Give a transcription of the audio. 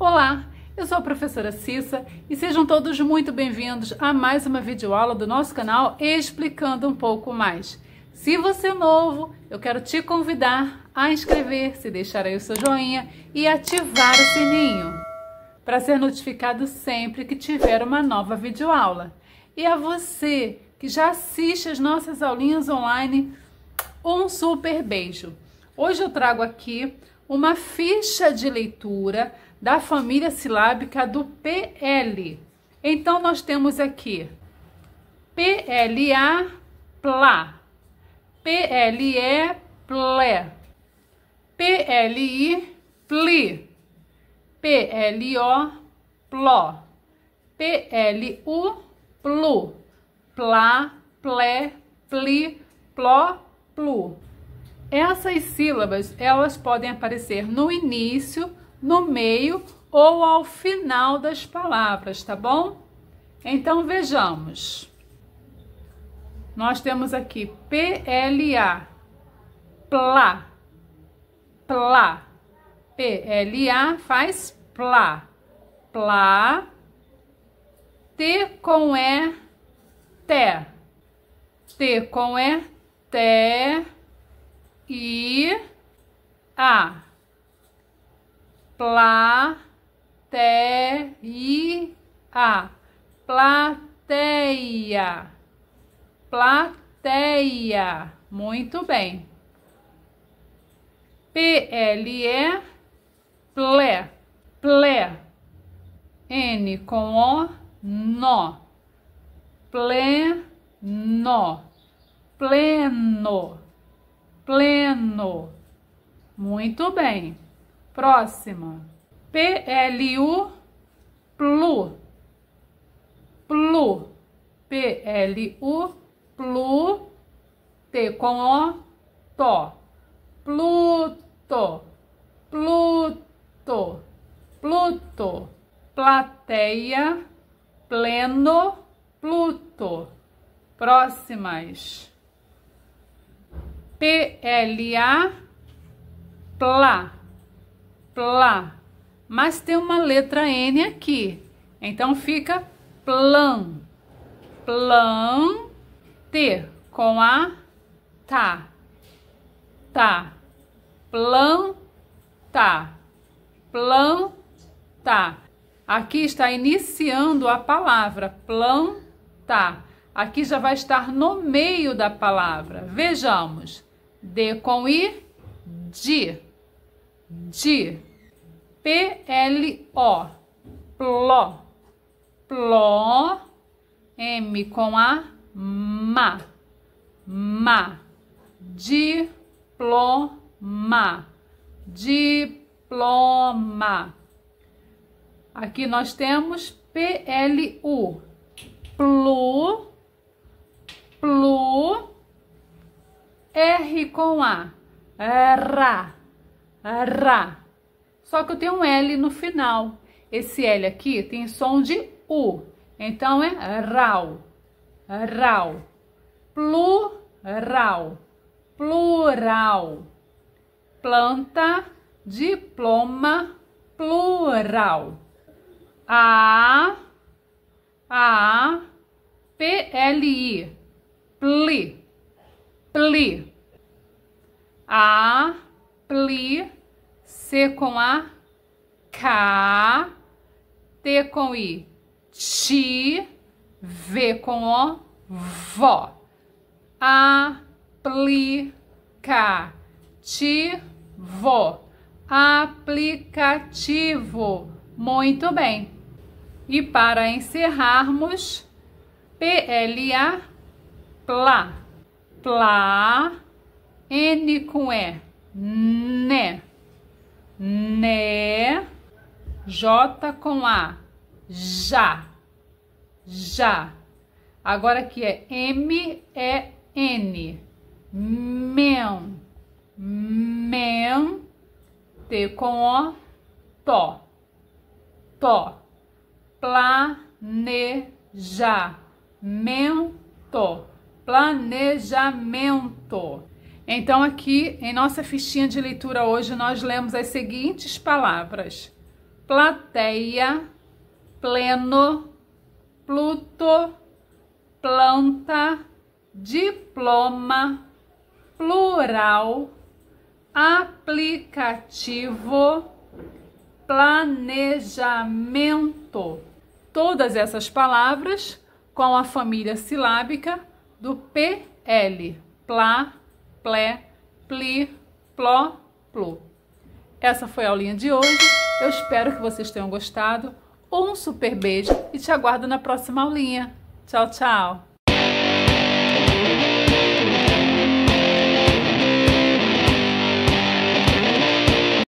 Olá, eu sou a professora Cissa e sejam todos muito bem-vindos a mais uma videoaula do nosso canal explicando um pouco mais. Se você é novo, eu quero te convidar a inscrever-se, deixar aí o seu joinha e ativar o sininho para ser notificado sempre que tiver uma nova videoaula. E a você que já assiste as nossas aulinhas online, um super beijo. Hoje eu trago aqui uma ficha de leitura da família silábica do PL. Então, nós temos aqui PLA, PLA, PLE, PLE, PLI, PLI, PLO, PLO, PLU, PLU, PLA, PLE, PLI, PLO, PLU. Essas sílabas, elas podem aparecer no início no meio ou ao final das palavras, tá bom? Então vejamos. Nós temos aqui PLA, PLA, PLA. PLA faz PLA, PLA. T com E, TE. T com E, TE. I, A plateia, plateia, plateia. Muito bem. P-L-E, ple, ple. N com O, nó. Pleno, pleno, pleno. Muito bem. Próxima. PLU, plu. Plu. PLU, plu. T com O, to. Pluto. Pluto. Pluto. Plateia, pleno, Pluto. Próximas. PLA, plá plá. Mas tem uma letra N aqui. Então fica plan. Plan. T com a tá. Tá. Plan tá. Plan tá. Aqui está iniciando a palavra tá. Aqui já vai estar no meio da palavra. Vejamos. D com I, di, di. P-L-O. Pló. Pló. M com a ma. Ma. Diploma. Diploma. Aqui nós temos P-L-U. Plu. Plu. R com a. Ra. Ra só que eu tenho um L no final. Esse L aqui tem som de U, então é rau, rau, plural, plural, planta, diploma, plural, a, a, p, l, pli, pli, a, pli, C com A, K, T com I, Ti, V com O, Vó. Aplicativo, aplicativo. Muito bem. E para encerrarmos, PLA, plá, plá, N com E, né né, J com A, já, já. Agora aqui é M, E, N, men, men, T com O, to, to, planejar, mento, planejamento. Então, aqui em nossa fichinha de leitura hoje, nós lemos as seguintes palavras: plateia, pleno, Pluto, planta, diploma, plural, aplicativo, planejamento. Todas essas palavras com a família silábica do PL, pla plé, pli, pló, plu. Essa foi a aulinha de hoje. Eu espero que vocês tenham gostado. Um super beijo e te aguardo na próxima aulinha. Tchau, tchau!